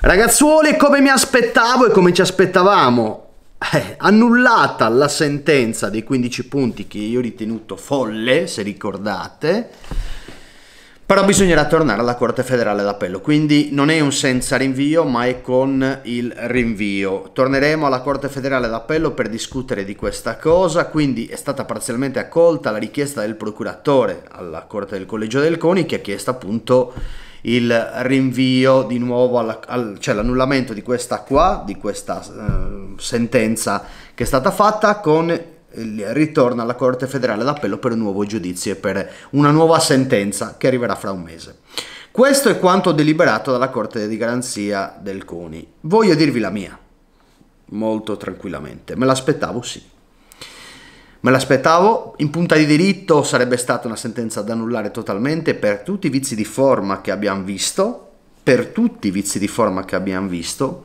Ragazzuoli, come mi aspettavo e come ci aspettavamo, eh, annullata la sentenza dei 15 punti che io ho ritenuto folle, se ricordate, però bisognerà tornare alla Corte federale d'appello, quindi non è un senza rinvio, ma è con il rinvio. Torneremo alla Corte federale d'appello per discutere di questa cosa, quindi è stata parzialmente accolta la richiesta del procuratore alla Corte del Collegio del CONI che ha chiesto appunto il rinvio di nuovo, alla, al, cioè l'annullamento di questa qua, di questa eh, sentenza che è stata fatta con il ritorno alla Corte federale d'appello per un nuovo giudizio e per una nuova sentenza che arriverà fra un mese. Questo è quanto deliberato dalla Corte di Garanzia del CONI. Voglio dirvi la mia, molto tranquillamente, me l'aspettavo sì. Me l'aspettavo, in punta di diritto sarebbe stata una sentenza da annullare totalmente per tutti i vizi di forma che abbiamo visto, per tutti i vizi di forma che abbiamo visto.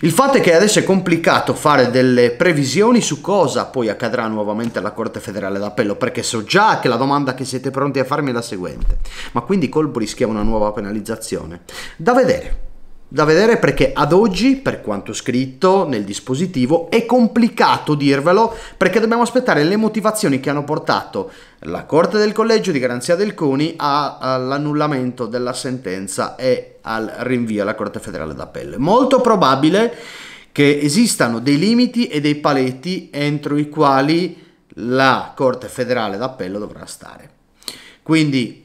Il fatto è che adesso è complicato fare delle previsioni su cosa poi accadrà nuovamente alla Corte federale d'appello, perché so già che la domanda che siete pronti a farmi è la seguente. Ma quindi colpo rischia una nuova penalizzazione? Da vedere da vedere perché ad oggi, per quanto scritto nel dispositivo, è complicato dirvelo perché dobbiamo aspettare le motivazioni che hanno portato la Corte del Collegio di Garanzia del CONI all'annullamento della sentenza e al rinvio alla Corte federale d'Appello. Molto probabile che esistano dei limiti e dei paletti entro i quali la Corte federale d'Appello dovrà stare. Quindi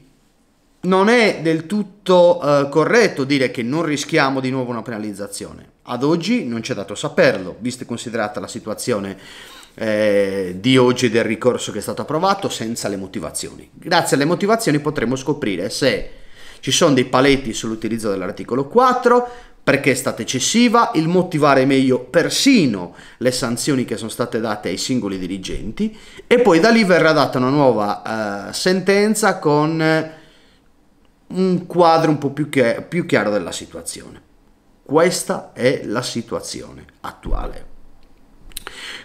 non è del tutto uh, corretto dire che non rischiamo di nuovo una penalizzazione. Ad oggi non c'è dato saperlo, visto e considerata la situazione eh, di oggi del ricorso che è stato approvato senza le motivazioni. Grazie alle motivazioni potremo scoprire se ci sono dei paletti sull'utilizzo dell'articolo 4, perché è stata eccessiva, il motivare meglio persino le sanzioni che sono state date ai singoli dirigenti e poi da lì verrà data una nuova uh, sentenza con un quadro un po' più, che, più chiaro della situazione. Questa è la situazione attuale.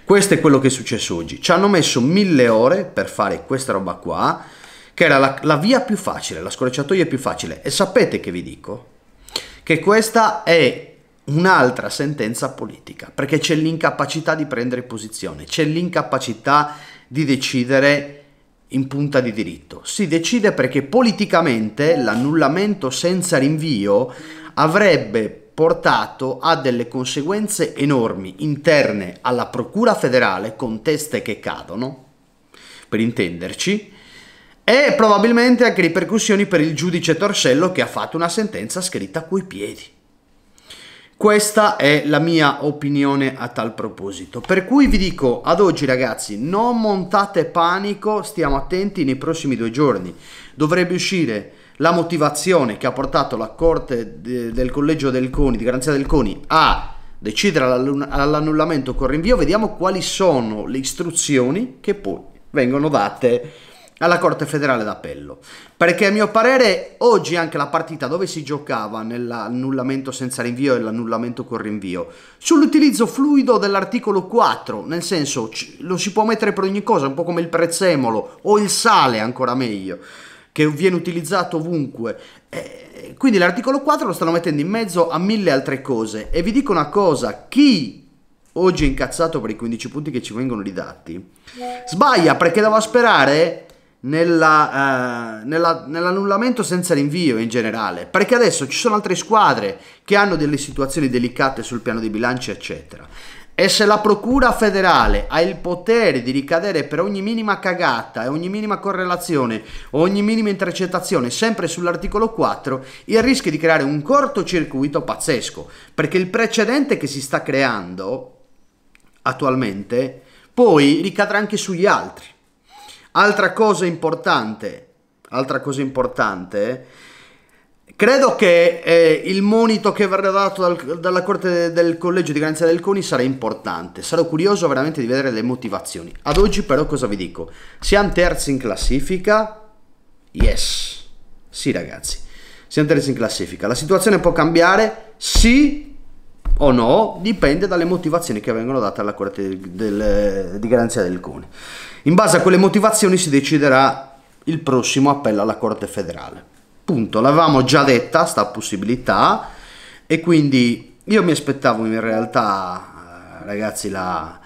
Questo è quello che è successo oggi. Ci hanno messo mille ore per fare questa roba qua, che era la, la via più facile, la scorciatoia più facile. E sapete che vi dico? Che questa è un'altra sentenza politica, perché c'è l'incapacità di prendere posizione, c'è l'incapacità di decidere in punta di diritto. Si decide perché politicamente l'annullamento senza rinvio avrebbe portato a delle conseguenze enormi interne alla Procura federale con teste che cadono, per intenderci, e probabilmente anche ripercussioni per il giudice Torsello che ha fatto una sentenza scritta coi piedi. Questa è la mia opinione a tal proposito. Per cui vi dico ad oggi ragazzi, non montate panico, stiamo attenti nei prossimi due giorni. Dovrebbe uscire la motivazione che ha portato la Corte del Collegio del CONI, di Garanzia del CONI, a decidere all'annullamento con rinvio. Vediamo quali sono le istruzioni che poi vengono date alla Corte federale d'Appello, perché a mio parere oggi anche la partita dove si giocava nell'annullamento senza rinvio e l'annullamento con rinvio, sull'utilizzo fluido dell'articolo 4, nel senso lo si può mettere per ogni cosa, un po' come il prezzemolo o il sale ancora meglio, che viene utilizzato ovunque. Eh, quindi l'articolo 4 lo stanno mettendo in mezzo a mille altre cose e vi dico una cosa, chi oggi è incazzato per i 15 punti che ci vengono ridati, sbaglia perché devo sperare nella, eh, nella, nell'annullamento senza rinvio in generale, perché adesso ci sono altre squadre che hanno delle situazioni delicate sul piano di bilancio, eccetera. E se la Procura federale ha il potere di ricadere per ogni minima cagata e ogni minima correlazione, ogni minima intercettazione, sempre sull'articolo 4, il rischio di creare un cortocircuito pazzesco, perché il precedente che si sta creando attualmente poi ricadrà anche sugli altri. Altra cosa importante, altra cosa importante, credo che eh, il monito che verrà dato dal, dalla Corte del Collegio di Garanzia del CONI sarà importante. Sarò curioso veramente di vedere le motivazioni. Ad oggi però cosa vi dico? Siamo terzi in classifica? Yes. Sì ragazzi, siamo terzi in classifica. La situazione può cambiare? Sì, o no dipende dalle motivazioni che vengono date alla Corte del, del, di garanzia del CONI. In base a quelle motivazioni si deciderà il prossimo appello alla Corte federale. Punto, l'avevamo già detta sta possibilità e quindi io mi aspettavo in realtà, eh, ragazzi, la,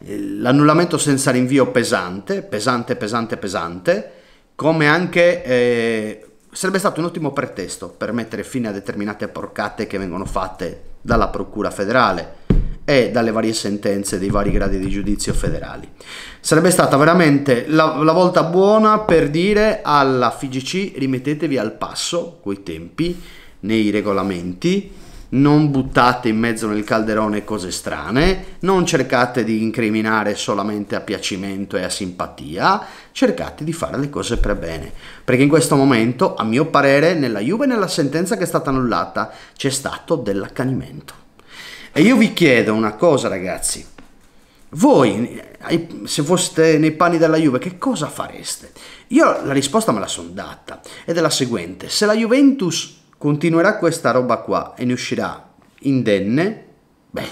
l'annullamento senza rinvio pesante, pesante, pesante, pesante, come anche eh, sarebbe stato un ottimo pretesto per mettere fine a determinate porcate che vengono fatte dalla Procura federale e dalle varie sentenze dei vari gradi di giudizio federali. Sarebbe stata veramente la, la volta buona per dire alla FIGC rimettetevi al passo coi tempi, nei regolamenti non buttate in mezzo nel calderone cose strane, non cercate di incriminare solamente a piacimento e a simpatia, cercate di fare le cose per bene. Perché in questo momento, a mio parere, nella Juve e nella sentenza che è stata annullata c'è stato dell'accanimento. E io vi chiedo una cosa, ragazzi. Voi, se foste nei panni della Juve, che cosa fareste? Io la risposta me la sono data ed è la seguente. Se la Juventus continuerà questa roba qua e ne uscirà indenne, beh,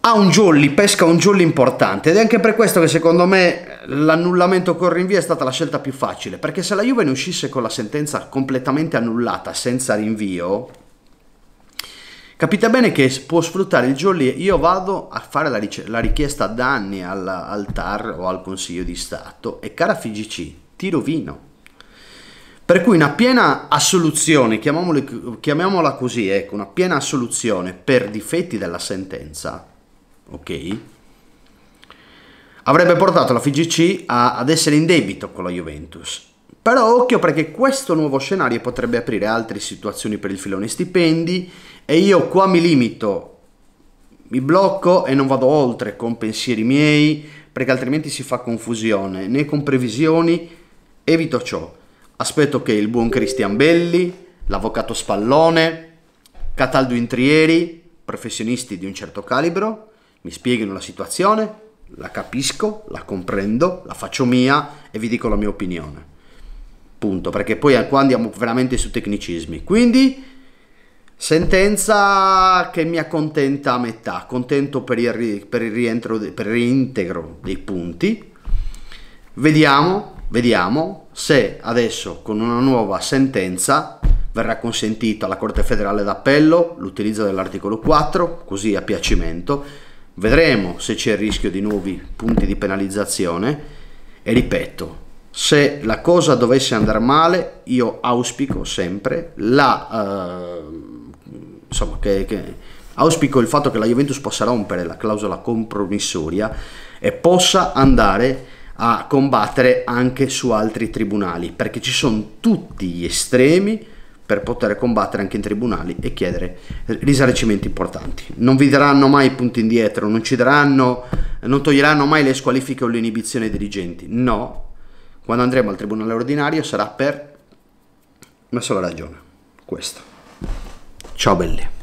ha un jolly, pesca un jolly importante ed è anche per questo che secondo me l'annullamento con rinvio è stata la scelta più facile, perché se la Juve ne uscisse con la sentenza completamente annullata, senza rinvio, capite bene che può sfruttare il jolly, io vado a fare la, la richiesta da anni al, al TAR o al Consiglio di Stato e cara FIGC, ti rovino. Per cui una piena assoluzione, chiamiamola così, ecco, una piena assoluzione per difetti della sentenza, ok? Avrebbe portato la FIGC a, ad essere in debito con la Juventus. Però occhio perché questo nuovo scenario potrebbe aprire altre situazioni per il filone stipendi e io qua mi limito, mi blocco e non vado oltre con pensieri miei perché altrimenti si fa confusione né con previsioni, evito ciò aspetto che il buon Cristian Belli, l'avvocato Spallone, Cataldo Intrieri, professionisti di un certo calibro, mi spieghino la situazione, la capisco, la comprendo, la faccio mia e vi dico la mia opinione. Punto, perché poi qua andiamo veramente su tecnicismi. Quindi sentenza che mi accontenta a metà, contento per il, per il rientro, per il reintegro dei punti. Vediamo, vediamo, se adesso con una nuova sentenza verrà consentito alla Corte federale d'appello l'utilizzo dell'articolo 4, così a piacimento, vedremo se c'è il rischio di nuovi punti di penalizzazione e ripeto, se la cosa dovesse andare male, io auspico sempre la... Eh, insomma, che, che, auspico il fatto che la Juventus possa rompere la clausola compromissoria e possa andare a combattere anche su altri tribunali, perché ci sono tutti gli estremi per poter combattere anche in tribunali e chiedere risarcimenti importanti. Non vi daranno mai punti indietro, non ci daranno, non toglieranno mai le squalifiche o le inibizioni ai dirigenti. No, quando andremo al tribunale ordinario sarà per una sola ragione, questo. Ciao belli.